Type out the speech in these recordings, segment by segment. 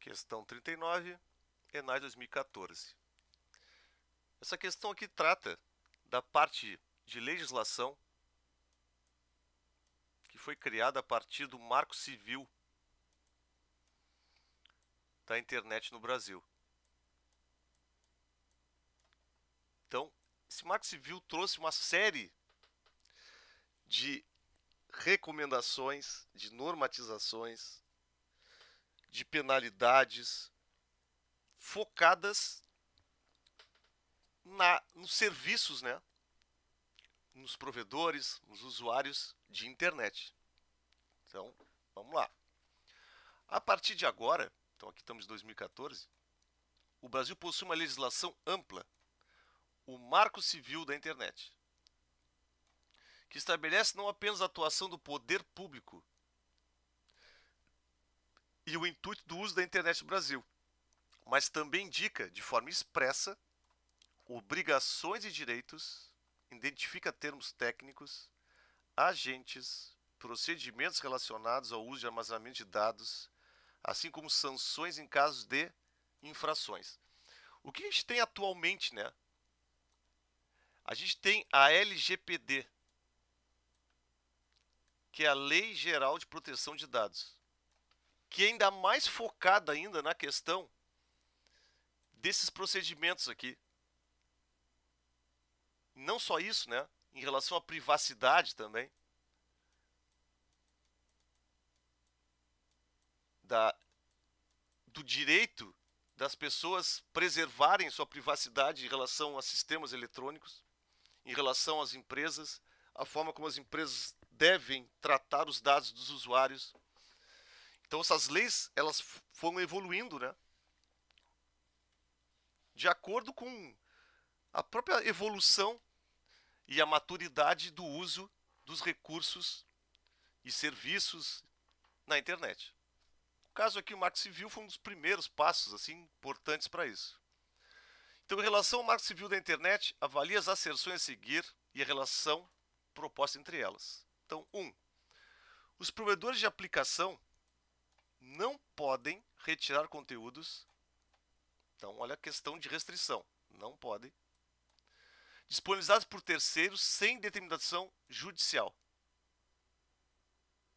Questão 39, Enai 2014. Essa questão aqui trata da parte de legislação que foi criada a partir do Marco Civil da internet no Brasil. Então, esse Marco Civil trouxe uma série de recomendações, de normatizações de penalidades focadas na, nos serviços, né? nos provedores, nos usuários de internet. Então, vamos lá. A partir de agora, então aqui estamos em 2014, o Brasil possui uma legislação ampla, o Marco Civil da Internet, que estabelece não apenas a atuação do poder público, e o intuito do uso da internet no Brasil, mas também indica, de forma expressa, obrigações e direitos, identifica termos técnicos, agentes, procedimentos relacionados ao uso de armazenamento de dados, assim como sanções em casos de infrações. O que a gente tem atualmente, né? A gente tem a LGPD, que é a Lei Geral de Proteção de Dados que é ainda mais focada ainda na questão desses procedimentos aqui. Não só isso, né? Em relação à privacidade também. Da, do direito das pessoas preservarem sua privacidade em relação a sistemas eletrônicos, em relação às empresas, a forma como as empresas devem tratar os dados dos usuários. Então essas leis elas foram evoluindo, né? De acordo com a própria evolução e a maturidade do uso dos recursos e serviços na internet. O caso aqui, o Marco Civil foi um dos primeiros passos assim importantes para isso. Então, em relação ao Marco Civil da internet, avalie as acerções a seguir e a relação proposta entre elas. Então, 1. Um, os provedores de aplicação podem retirar conteúdos. Então, olha a questão de restrição. Não podem. Disponibilizados por terceiros sem determinação judicial.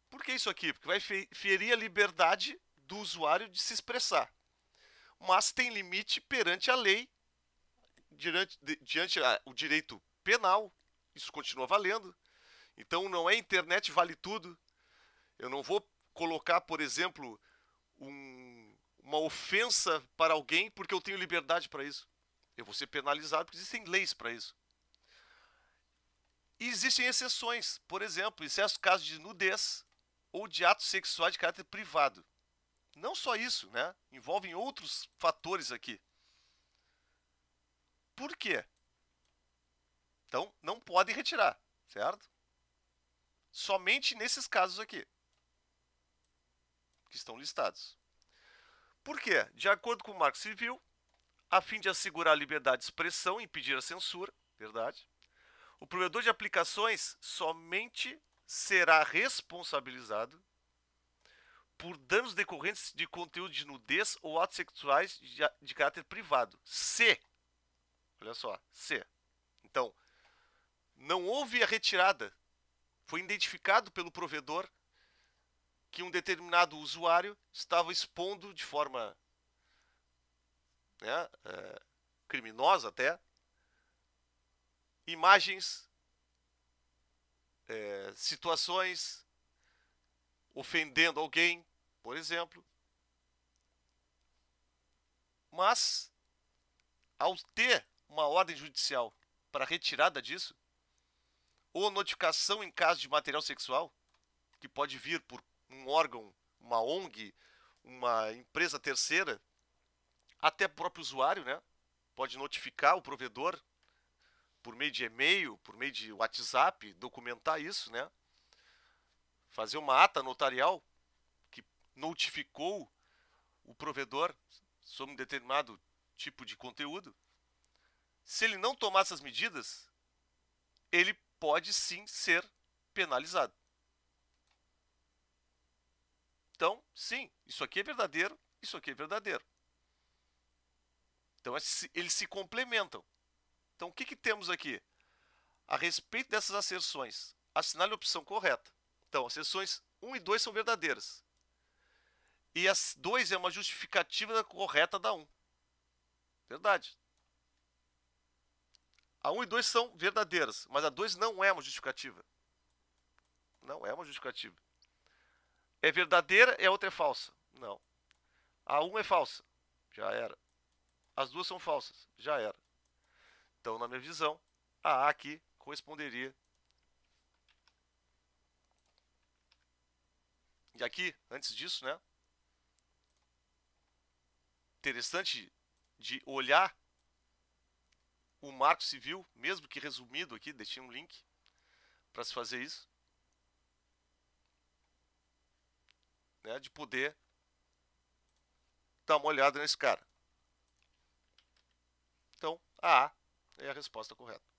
Por que isso aqui? Porque vai ferir a liberdade do usuário de se expressar. Mas tem limite perante a lei, diante, diante a, ah, o direito penal. Isso continua valendo. Então não é internet vale tudo. Eu não vou colocar, por exemplo, um, uma ofensa para alguém porque eu tenho liberdade para isso. Eu vou ser penalizado porque existem leis para isso. E existem exceções, por exemplo, em certos casos de nudez ou de atos sexuais de caráter privado. Não só isso, né? Envolvem outros fatores aqui. Por quê? Então, não podem retirar, certo? Somente nesses casos aqui que estão listados. Por quê? De acordo com o Marco Civil, a fim de assegurar a liberdade de expressão e impedir a censura, verdade? O provedor de aplicações somente será responsabilizado por danos decorrentes de conteúdo de nudez ou atos sexuais de, de caráter privado. C. Olha só, C. Então, não houve a retirada. Foi identificado pelo provedor que um determinado usuário estava expondo de forma né, é, criminosa até imagens, é, situações, ofendendo alguém, por exemplo. Mas, ao ter uma ordem judicial para retirada disso, ou notificação em caso de material sexual, que pode vir por um órgão, uma ONG, uma empresa terceira, até o próprio usuário, né? Pode notificar o provedor por meio de e-mail, por meio de WhatsApp, documentar isso, né? Fazer uma ata notarial que notificou o provedor sobre um determinado tipo de conteúdo. Se ele não tomar essas medidas, ele pode sim ser penalizado. Então, sim, isso aqui é verdadeiro, isso aqui é verdadeiro. Então, é eles se complementam. Então, o que, que temos aqui? A respeito dessas asserções, assinale a opção correta. Então, as seções 1 e 2 são verdadeiras. E as 2 é uma justificativa correta da 1. Verdade. A 1 e 2 são verdadeiras, mas a 2 não é uma justificativa. Não é uma justificativa é verdadeira e é a outra é falsa. Não. A uma é falsa. Já era. As duas são falsas. Já era. Então, na minha visão, a A aqui corresponderia. E aqui, antes disso, né? Interessante de olhar o marco civil, mesmo que resumido aqui, deixei um link para se fazer isso. né, de poder dar uma olhada nesse cara. Então, a A é a resposta correta.